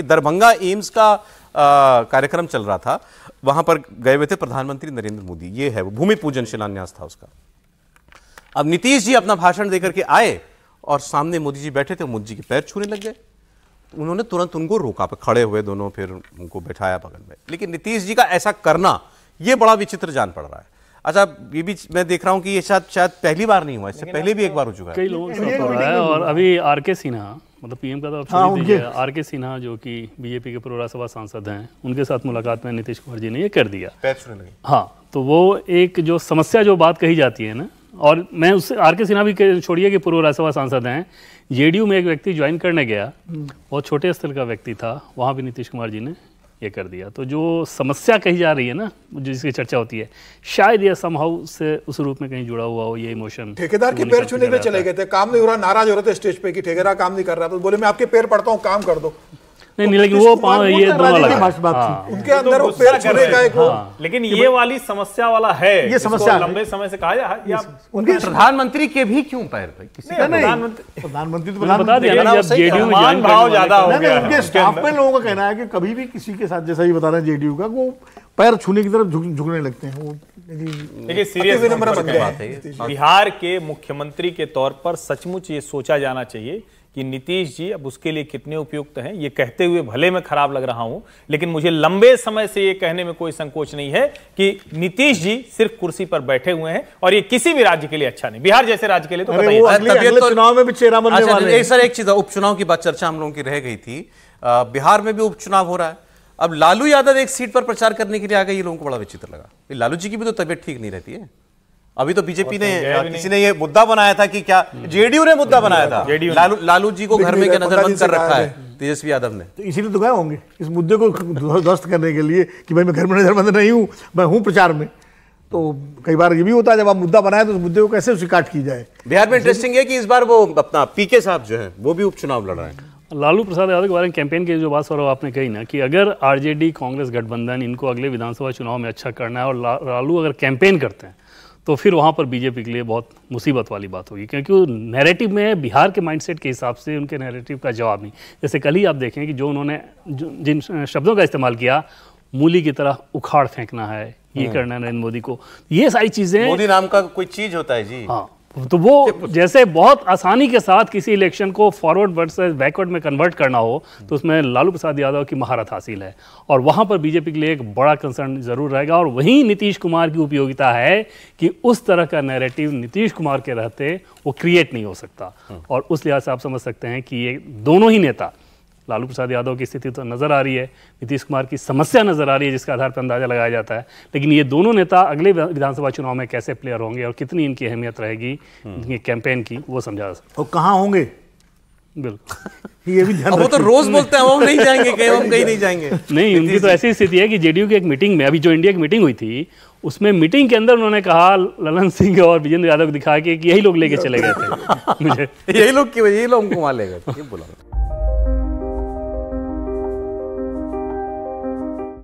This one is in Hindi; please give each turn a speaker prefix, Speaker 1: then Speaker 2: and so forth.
Speaker 1: दरभंगा एम्स का कार्यक्रम चल रहा था वहां पर गए हुए थे प्रधानमंत्री नरेंद्र मोदी ये है वो भूमि पूजन शिलान्यास था उसका अब नीतीश जी अपना भाषण देकर के आए और सामने मोदी जी बैठे थे मोदी जी के पैर छूने लग गए उन्होंने तुरंत उनको रोका पे खड़े हुए दोनों फिर उनको बैठाया बगल में लेकिन नीतीश जी का ऐसा करना ये बड़ा विचित्र जान पड़ रहा है अच्छा ये भी मैं देख रहा हूं कि ये शायद शायद पहली बार नहीं हुआ इससे पहले भी एक बार हो चुका है कई लोगों और
Speaker 2: अभी आर के सिन्हा मतलब पीएम का तो हाँ, उनके आर के सिन्हा जो कि बीजेपी के पूर्व राज्यसभा सांसद हैं उनके साथ मुलाकात में नीतीश कुमार जी ने ये कर दिया हाँ तो वो एक जो समस्या जो बात कही जाती है ना और मैं उससे आर के सिन्हा भी छोड़िए कि पूर्व राज्यसभा सांसद हैं जेडीयू में एक व्यक्ति ज्वाइन करने गया हम्म। बहुत छोटे स्तर का व्यक्ति था वहाँ भी नीतीश कुमार जी ने ये कर दिया तो जो समस्या कही जा रही है ना जो जिसकी चर्चा होती है शायद यह समहाउ से उस रूप में कहीं जुड़ा हुआ हो ये इमोशन ठेकेदार के पैर छूने पे चले
Speaker 1: गए थे काम नहीं हो रहा नाराज हो रहे थे स्टेज पे कि ठेकेदार काम नहीं कर रहा तो बोले मैं आपके पैर पड़ता हूँ काम कर दो नहीं नहीं तो लेकिन वो ये दोनों अलग हाँ। उनके तो अंदर पैर छूने का एक हाँ। लेकिन ये वाली समस्या वाला है ये समस्या लंबे समय से कहा जाए तो उनके प्रधानमंत्री के भी क्यों पैर प्रधानमंत्री प्रधानमंत्री तो बता दिया ज्यादा हो गया उनके स्टाफ में लोगों का कहना है कि कभी भी किसी के साथ जैसा ही बता रहे जेडीयू का वो पैर छूने की तरफ झुकने लगते हैं वो देखिए सीरियस बिहार के मुख्यमंत्री के तौर पर सचमुच ये सोचा जाना चाहिए कि नीतीश जी अब उसके लिए कितने उपयुक्त हैं ये कहते हुए भले मैं खराब लग रहा हूं लेकिन मुझे लंबे समय से ये कहने में कोई संकोच नहीं है कि नीतीश जी सिर्फ कुर्सी पर बैठे हुए हैं और ये किसी भी राज्य के लिए अच्छा नहीं बिहार जैसे राज्य के लिए तो पता चुनाव में भी चेहरा अच्छा, सर एक चीज उपचुनाव की बात चर्चा हम लोगों की रह गई थी बिहार में भी उपचुनाव हो रहा है अब लालू यादव एक सीट पर प्रचार करने के लिए आ गए ये लोगों को बड़ा विचित्र लगा लालू जी की भी तो तबियत ठीक नहीं रहती है अभी तो बीजेपी ने किसी ने ये मुद्दा बनाया था कि क्या हम्म। जेडीयू ने मुद्दा बनाया था लालू लालू जी को घर में क्या नजरबंद कर रखा है तेजस्वी यादव ने तो इसीलिए तो गए होंगे इस मुद्दे को ध्वस्त करने के लिए कि भाई मैं घर में नजरबंद नहीं हूँ मैं हूँ प्रचार में तो कई बार ये भी होता है जब आप मुद्दा बनाए तो उस मुद्दे को कैसे उसकी काट की जाए बिहार में इंटरेस्टिंग है कि इस बार वो अपना पीके साहब जो है वो भी उपचुनाव लड़ रहे हैं
Speaker 2: लालू प्रसाद यादव के बारे में कैंपेन की जो बात सौरभ आपने कही ना कि अगर आरजेडी कांग्रेस गठबंधन इनको अगले विधानसभा चुनाव में अच्छा करना है और लालू अगर कैंपेन करते हैं तो फिर वहाँ पर बीजेपी के लिए बहुत मुसीबत वाली बात होगी क्योंकि वो नैरेटिव में बिहार के माइंडसेट के हिसाब से उनके नैरेटिव का जवाब नहीं जैसे कल ही आप देखें कि जो उन्होंने जिन शब्दों का इस्तेमाल किया मूली की तरह उखाड़ फेंकना है ये हाँ। करना है नरेंद्र मोदी को ये सारी चीज़ें मोदी नाम का
Speaker 1: कोई चीज़ होता है जी हाँ
Speaker 2: तो वो जैसे बहुत आसानी के साथ किसी इलेक्शन को फॉरवर्ड वर्सेस बैकवर्ड में कन्वर्ट करना हो तो उसमें लालू प्रसाद यादव की महारत हासिल है और वहाँ पर बीजेपी के लिए एक बड़ा कंसर्न जरूर रहेगा और वहीं नीतीश कुमार की उपयोगिता है कि उस तरह का नैरेटिव नीतीश कुमार के रहते वो क्रिएट नहीं हो सकता हाँ। और उस लिहाज से आप समझ सकते हैं कि ये दोनों ही नेता लालू प्रसाद यादव की स्थिति तो नज़र आ रही है नीतीश कुमार की समस्या नज़र आ रही है जिसके आधार पर अंदाज़ा लगाया जाता है लेकिन ये दोनों नेता अगले विधानसभा चुनाव में कैसे प्लेयर होंगे और कितनी इनकी अहमियत रहेगी हम्म। इनके कैंपेन की वो समझा जा सकता और कहाँ होंगे बिल्कुल ये भी ध्यान वो तो रोज बोलते हैं हम नहीं जाएंगे कहीं हम कहीं नहीं जाएंगे नहीं उनकी तो ऐसी स्थिति है कि जेडीयू की एक मीटिंग में अभी जो इंडिया की मीटिंग हुई थी उसमें मीटिंग के अंदर उन्होंने कहा ललन सिंह और विजेंद्र यादव को दिखा के यही लोग लेके चले गए थे मुझे यही लोग यही लोग हमको वहां ले गए बोला